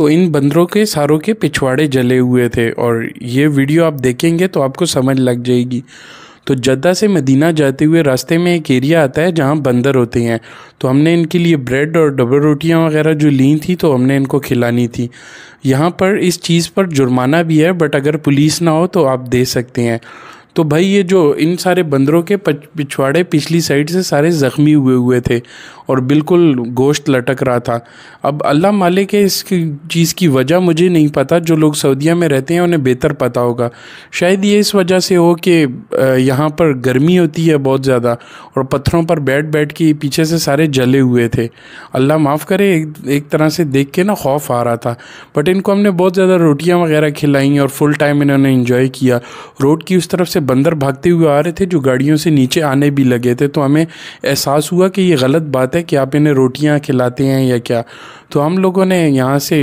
तो इन बंदरों के सारों के पिछवाड़े जले हुए थे और ये वीडियो आप देखेंगे तो आपको समझ लग जाएगी तो जद्दा से मदीना जाते हुए रास्ते में एक एरिया आता है जहाँ बंदर होते हैं तो हमने इनके लिए ब्रेड और डबल रोटियाँ वगैरह जो ली थी तो हमने इनको खिलानी थी यहाँ पर इस चीज़ पर जुर्माना भी है बट अगर पुलिस ना हो तो आप दे सकते हैं तो भाई ये जो इन सारे बंदरों के पिछवाड़े पिछली साइड से सारे ज़ख्मी हुए हुए थे और बिल्कुल गोश्त लटक रहा था अब अल्लाह मालिक है इस चीज़ की वजह मुझे नहीं पता जो लोग सऊदीया में रहते हैं उन्हें बेहतर पता होगा शायद ये इस वजह से हो कि यहाँ पर गर्मी होती है बहुत ज़्यादा और पत्थरों पर बैठ बैठ के पीछे से सारे जले हुए थे अल्लाह माफ़ करे एक, एक तरह से देख के ना खौफ आ रहा था बट इनको हमने बहुत ज़्यादा रोटियाँ वगैरह खिलाई और फुल टाइम इन्होंने इन्जॉय किया रोड की उस तरफ से बंदर भागते हुए आ रहे थे जो गाड़ियों से नीचे आने भी लगे थे तो हमें एहसास हुआ कि ये गलत बात है है कि आप इन्हें रोटियां खिलाते हैं या क्या तो हम लोगों ने यहाँ से